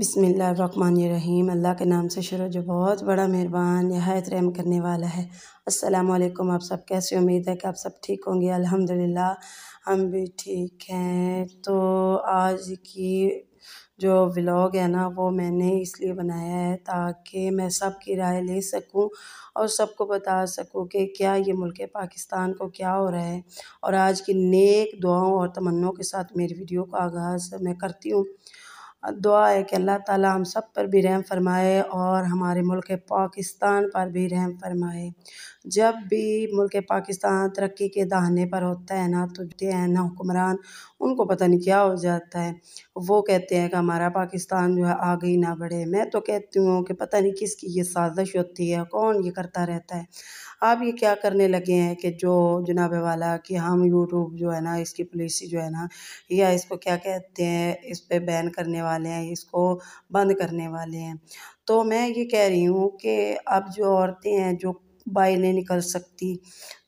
बिसमीम अल्लाह के नाम से शुरू जो बहुत बड़ा मेहरबान नहायत रहम करने वाला है असलकुम आप सब कैसे उम्मीद है कि आप सब ठीक होंगे अल्हम्दुलिल्लाह हम भी ठीक हैं तो आज की जो व्लॉग है ना वो मैंने इसलिए बनाया है ताकि मैं सब की राय ले सकूं और सबको बता सकूं कि क्या ये मुल्क पाकिस्तान को क्या हो रहा है और आज की नेक दुआओं और तमन्नों के साथ मेरी वीडियो का आगाज़ मैं करती हूँ दुआ है कि अल्लाह ताला हम सब पर भी रहम फ़रमाए और हमारे मुल्क पाकिस्तान पर भी रहम फ़रमाए जब भी मुल्क पाकिस्तान तरक्की के दहाने पर होता है ना तो है ना हुक्मरान उनको पता नहीं क्या हो जाता है वो कहते हैं कि हमारा पाकिस्तान जो है आगे ही ना बढ़े मैं तो कहती हूँ कि पता नहीं किसकी ये साज़िश होती है कौन ये करता रहता है अब ये क्या करने लगे हैं कि जो जनाब वाला कि हम यूट्यूब जो है ना इसकी पॉलिसी जो है ना या इसको क्या कहते हैं इस पर बैन करने वाले हैं इसको बंद करने वाले हैं तो मैं ये कह रही हूँ कि अब जो औरतें हैं जो बाहर नहीं निकल सकती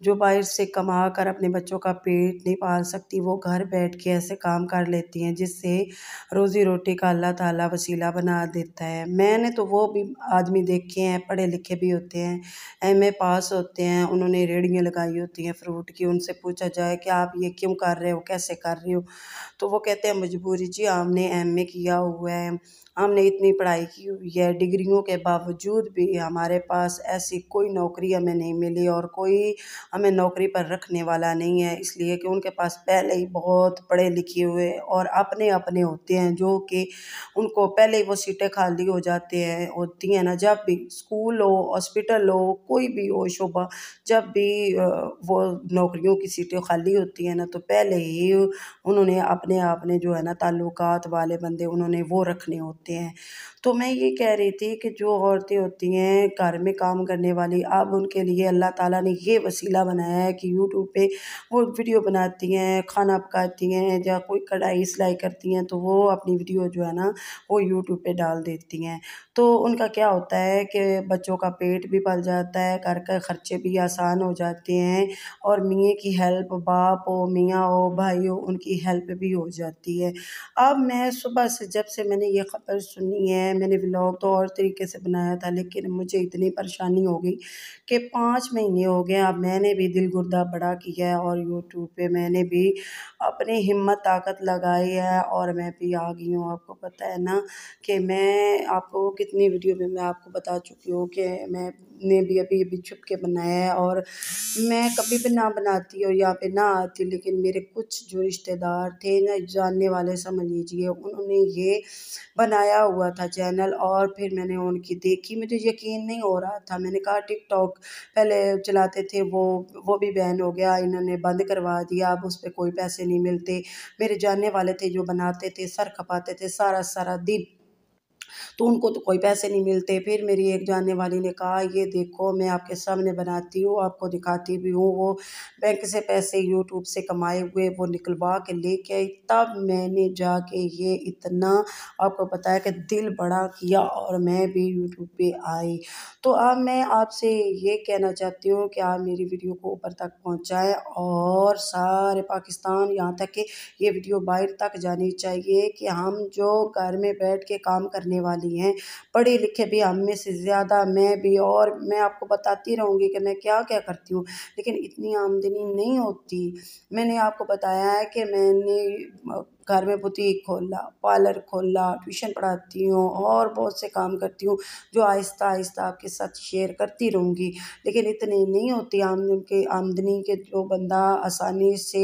जो बाहर से कमा कर अपने बच्चों का पेट नहीं पाल सकती वो घर बैठ के ऐसे काम कर लेती हैं जिससे रोज़ी रोटी का अल्लाह ताला वसीला बना देता है मैंने तो वो भी आदमी देखे हैं पढ़े लिखे भी होते हैं एम ए पास होते हैं उन्होंने रेड़ियाँ लगाई होती हैं फ्रूट की उनसे पूछा जाए कि आप ये क्यों कर रहे हो कैसे कर रहे हो तो वो कहते हैं मजबूरी जी हमने एम ए किया हुआ है हमने इतनी पढ़ाई की हुई है डिग्रियों के बावजूद भी हमारे पास ऐसी कोई नौकरी हमें नहीं मिली और कोई हमें नौकरी पर रखने वाला नहीं है इसलिए कि उनके पास पहले ही बहुत पढ़े लिखे हुए और अपने अपने होते हैं जो कि उनको पहले ही वो सीटें खाली हो जाते हैं होती हैं ना जब भी स्कूल हो हॉस्पिटल हो कोई भी हो शोभा जब भी वो नौकरियों की सीटें खाली होती हैं ना तो पहले ही उन्होंने अपने अपने जो है ना ताल्लुक वाले बंदे उन्होंने वो रखने होते होते हैं तो मैं ये कह रही थी कि जो औरतें होती हैं घर में काम करने वाली अब उनके लिए अल्लाह ताला ने ये वसीला बनाया है कि यूट्यूब पे वो वीडियो बनाती हैं खाना पकाती हैं या कोई कढ़ाई सिलाई करती हैं तो वो अपनी वीडियो जो है ना वो यूट्यूब पर डाल देती हैं तो उनका क्या होता है कि बच्चों का पेट भी पल जाता है घर के खर्चे भी आसान हो जाते हैं और मियाँ की हेल्प बाप हो मियाँ हो भाई हो उनकी हेल्प भी हो जाती है अब मैं सुबह से जब से मैंने ये खबर सुनी है मैंने व्लॉग तो और तरीके से बनाया था लेकिन मुझे इतनी परेशानी हो गई कि पाँच महीने हो गए अब मैंने भी दिल गुर्दा बड़ा किया है और यूट्यूब पे मैंने भी अपनी हिम्मत ताकत लगाई है और मैं भी आ गई हूँ आपको पता है ना कि मैं आपको कितनी वीडियो में मैं आपको बता चुकी हूँ कि मैं ने भी अभी अभी छुप के बनाया है और मैं कभी भी ना बनाती और यहाँ पे ना आती लेकिन मेरे कुछ जो रिश्तेदार थे ना जानने वाले समझ लीजिए उन्होंने ये बना बनाया हुआ था चैनल और फिर मैंने उनकी देखी मुझे यकीन नहीं हो रहा था मैंने कहा टिकटॉक पहले चलाते थे वो वो भी बैन हो गया इन्होंने बंद करवा दिया अब उस पर कोई पैसे नहीं मिलते मेरे जानने वाले थे जो बनाते थे सर खपाते थे सारा सारा दिन तो उनको तो कोई पैसे नहीं मिलते फिर मेरी एक जानने वाली ने कहा ये देखो मैं आपके सामने बनाती हूँ आपको दिखाती भी हूँ वो बैंक से पैसे यूट्यूब से कमाए हुए वो निकलवा के लेके आई तब मैंने जाके ये इतना आपको पता है कि दिल बड़ा किया और मैं भी यूट्यूब पे आई तो अब मैं आपसे ये कहना चाहती हूँ कि आप मेरी वीडियो को ऊपर तक पहुँचाएँ और सारे पाकिस्तान यहाँ तक कि ये वीडियो बाहर तक जानी चाहिए कि हम जो घर में बैठ के काम करने वाली हैं पढ़े लिखे भी हम में से ज़्यादा मैं भी और मैं आपको बताती रहूँगी कि मैं क्या क्या करती हूँ लेकिन इतनी आमदनी नहीं होती मैंने आपको बताया है कि मैंने घर में बुटीक खोला पार्लर खोला ट्यूशन पढ़ाती हूँ और बहुत से काम करती हूँ जो आहिस्ता आहिस्ता आपके साथ शेयर करती रहूँगी लेकिन इतनी नहीं होती आमदनी के आमदनी के जो बंदा आसानी से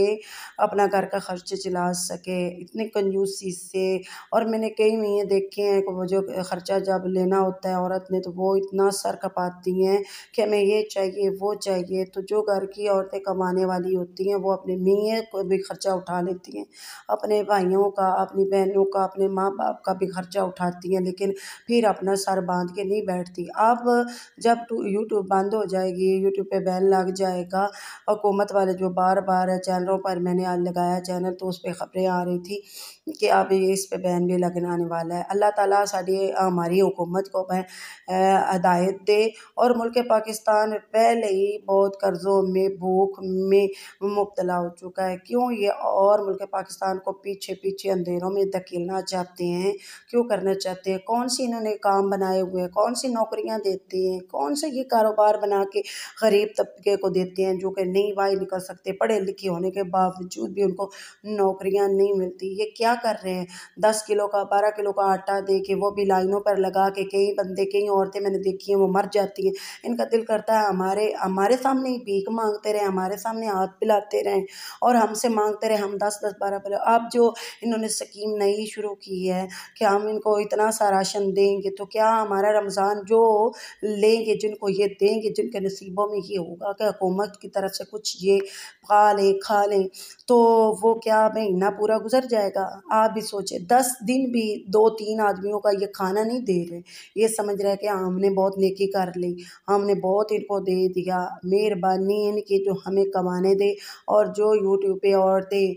अपना घर का खर्च चला सके इतने कंजूसी से और मैंने कई महीने देखे हैं कि वो जो खर्चा जब लेना होता है औरत ने तो वो इतना सर कपाती हैं कि हमें ये चाहिए वो चाहिए तो जो घर की औरतें कमाने वाली होती हैं वो अपने मियाँ को भी खर्चा उठा लेती हैं अपने भाइयों का अपनी बहनों का अपने माँ बाप का भी खर्चा उठाती हैं लेकिन फिर अपना सर बांध के नहीं बैठती अब जब यूट्यूब बंद हो जाएगी यूट्यूब पे बैन लग जाएगा हुकूमत वाले जो बार बार चैनलों पर मैंने आज लगाया चैनल तो उस पर खबरें आ रही थी कि अब इस पर बैन भी लगने आने वाला है अल्लाह ताली साड़ी हमारी हुकूमत को हदायत दे और मुल्क पाकिस्तान पहले ही बहुत कर्ज़ों में भूख में मुबतला हो चुका है क्यों ये और मुल्क पाकिस्तान को पीछे पीछे पीछे अंधेरों में धकेलना चाहते हैं क्यों करना चाहते हैं कौन सी इन्होंने काम बनाए हुए हैं कौन सी नौकरियां देते हैं कौन से ये कारोबार बना के गरीब तबके को देते हैं जो कि नहीं बाई निकल सकते पढ़े लिखे होने के बावजूद भी उनको नौकरियाँ नहीं मिलती ये क्या कर रहे हैं दस किलो का बारह किलो का आटा दे के वो भी लाइनों पर लगा के कई बंदे कई औरतें मैंने देखी हैं वो मर जाती हैं इनका दिल करता है हमारे हमारे सामने ही भीख मांगते रहें हमारे सामने हाथ पिलाते रहें और हमसे मांगते रहे हम दस दस बारह बारह आप जो इन्होंने स्कीम नई शुरू की है कि हम इनको इतना सा राशन देंगे तो क्या हमारा रमज़ान जो लेंगे जिनको ये देंगे जिनके नसीबों में ये होगा कि हुकूमत की तरफ से कुछ ये खा लें खा लें तो वो क्या महीना पूरा गुजर जाएगा आप भी सोचें दस दिन भी दो तीन आदमियों का ये खाना नहीं दे रहे ये समझ रहे कि हमने बहुत नेकी कर ली हमने बहुत इनको दे दिया मेहरबानी इनकी जो हमें कमाने दे और जो यूट्यूब पे औरतें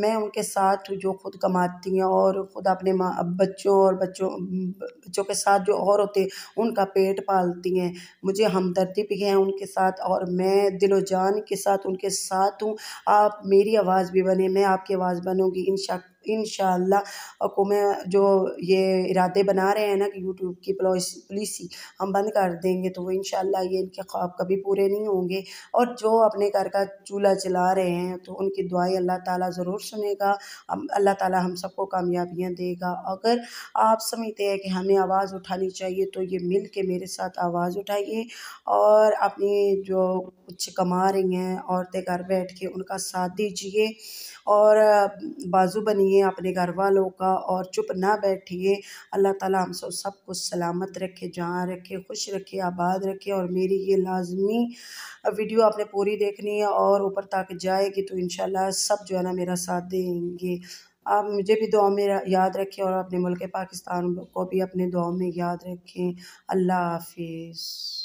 मैं उनके साथ जो खुद कमाती हैं और खुद अपने माँ बच्चों और बच्चों बच्चों के साथ जो और होते हैं उनका पेट पालती हैं मुझे हमदर्दी भी है उनके साथ और मैं दिलो जान के साथ उनके साथ हूँ आप मेरी आवाज़ भी बने मैं आपकी आवाज़ बनूँगी इन इन में जो ये इरादे बना रहे हैं ना कि यूट्यूब की पॉलिसी हम बंद कर देंगे तो वो इन ये इनके ख्वाब कभी पूरे नहीं होंगे और जो अपने घर का चूल्हा जला रहे हैं तो उनकी दुआई अल्लाह ताला ज़रूर सुनेगा अल्लाह ताला हम सबको कामयाबियाँ देगा अगर आप समझते हैं कि हमें आवाज़ उठानी चाहिए तो ये मिल के मेरे साथ आवाज़ उठाइए और अपनी जो कुछ कमा रही हैं औरतें घर बैठ के उनका साथ दीजिए और बाजू बनिए सुनिए अपने घर वालों का और चुप ना बैठिए अल्लाह ताला हम सब सबको सलामत रखे जहाँ रखे खुश रखे आबाद रखे और मेरी ये लाजमी वीडियो आपने पूरी देखनी है और ऊपर तक जाएगी तो इन सब जो है ना मेरा साथ देंगे आप मुझे भी दुआ में याद रखें और अपने मुल्क पाकिस्तान को भी अपने दुआ में याद रखें अल्लाह हाफिज़